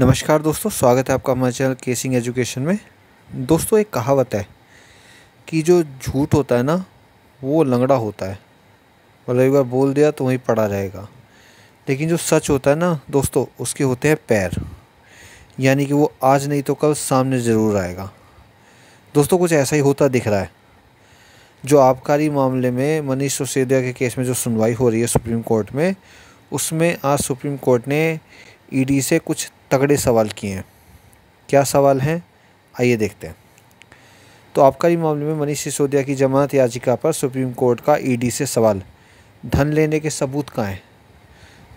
नमस्कार दोस्तों स्वागत है आपका हमारे चैनल केसिंग एजुकेशन में दोस्तों एक कहावत है कि जो झूठ होता है ना वो लंगड़ा होता है मतलब एक बार बोल दिया तो वहीं पड़ा रहेगा लेकिन जो सच होता है ना दोस्तों उसके होते हैं पैर यानी कि वो आज नहीं तो कल सामने ज़रूर आएगा दोस्तों कुछ ऐसा ही होता दिख रहा है जो आबकारी मामले में मनीष सुसेदिया के केस में जो सुनवाई हो रही है सुप्रीम कोर्ट में उसमें आज सुप्रीम कोर्ट ने ईडी से कुछ तगड़े सवाल किए हैं क्या सवाल हैं आइए देखते हैं तो आबकारी मामले में मनीष सिसोदिया की जमानत याचिका पर सुप्रीम कोर्ट का ईडी से सवाल धन लेने के सबूत कहाँ हैं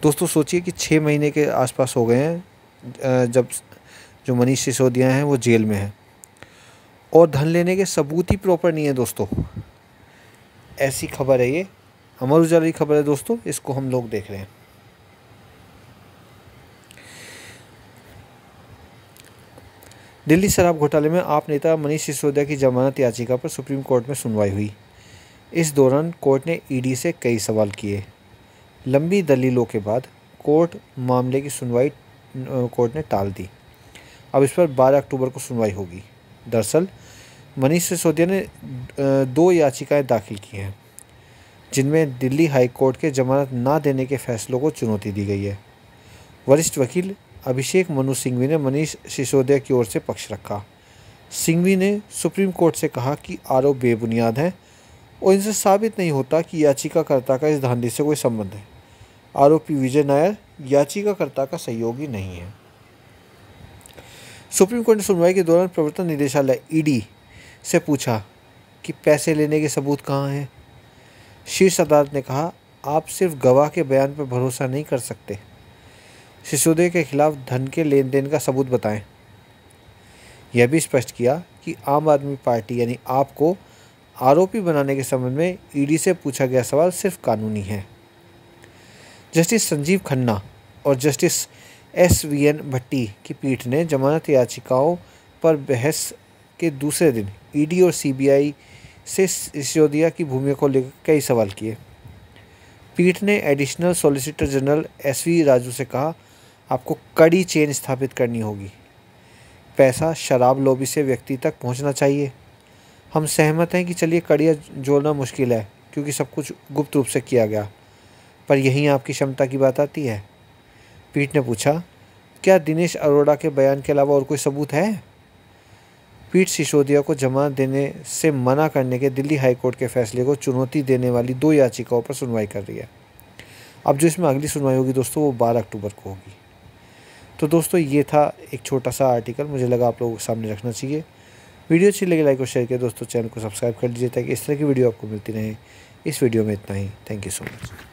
दोस्तों सोचिए कि छः महीने के आसपास हो गए हैं जब जो मनीष सिसोदिया हैं वो जेल में हैं और धन लेने के सबूत ही प्रॉपर नहीं है दोस्तों ऐसी खबर है ये अमर उजाला की खबर है दोस्तों इसको हम लोग देख रहे हैं दिल्ली शराब घोटाले में आप नेता मनीष सिसोदिया की जमानत याचिका पर सुप्रीम कोर्ट में सुनवाई हुई इस दौरान कोर्ट ने ईडी से कई सवाल किए लंबी दलीलों के बाद कोर्ट मामले की सुनवाई कोर्ट ने टाल दी अब इस पर 12 अक्टूबर को सुनवाई होगी दरअसल मनीष सिसोदिया ने दो याचिकाएं दाखिल की हैं जिनमें दिल्ली हाई कोर्ट के जमानत ना देने के फैसलों को चुनौती दी गई है वरिष्ठ वकील अभिषेक मनु सिंघवी ने मनीष सिसोदिया की ओर से पक्ष रखा सिंघवी ने सुप्रीम कोर्ट से कहा कि आरोप बेबुनियाद हैं और इनसे साबित नहीं होता कि याचिकाकर्ता का इस धांधली से कोई संबंध है आरोपी विजय नायर याचिकाकर्ता का सहयोगी नहीं है सुप्रीम कोर्ट ने सुनवाई के दौरान प्रवर्तन निदेशालय ईडी से पूछा कि पैसे लेने के सबूत कहाँ हैं शीर्ष अदालत ने कहा आप सिर्फ गवाह के बयान पर भरोसा नहीं कर सकते सिसोदे के खिलाफ धन के लेन देन का सबूत बताएं यह भी स्पष्ट किया कि आम आदमी पार्टी यानी आप को आरोपी बनाने के संबंध में ईडी से पूछा गया सवाल सिर्फ कानूनी है जस्टिस संजीव खन्ना और justice S V N Bhatti की पीठ ने जमानत याचिकाओं पर बहस के दूसरे दिन ईडी और सीबीआई से सिसोदिया की भूमिका को लेकर कई सवाल किए पीठ ने additional solicitor general S V Raju से कहा आपको कड़ी चेन स्थापित करनी होगी पैसा शराब लोबी से व्यक्ति तक पहुंचना चाहिए हम सहमत हैं कि चलिए कड़ियाँ जोड़ना मुश्किल है क्योंकि सब कुछ गुप्त रूप से किया गया पर यहीं आपकी क्षमता की बात आती है पीठ ने पूछा क्या दिनेश अरोड़ा के बयान के अलावा और कोई सबूत है पीठ सिसोदिया को जमानत देने से मना करने के दिल्ली हाईकोर्ट के फैसले को चुनौती देने वाली दो याचिकाओं पर सुनवाई कर रही है अब जो इसमें अगली सुनवाई होगी दोस्तों वो बारह अक्टूबर को होगी तो दोस्तों ये था एक छोटा सा आर्टिकल मुझे लगा आप लोगों के सामने रखना चाहिए वीडियो अच्छी लगी लाइक और शेयर करें दोस्तों चैनल को सब्सक्राइब कर लीजिए ताकि इस तरह की वीडियो आपको मिलती रहे इस वीडियो में इतना ही थैंक यू सो मच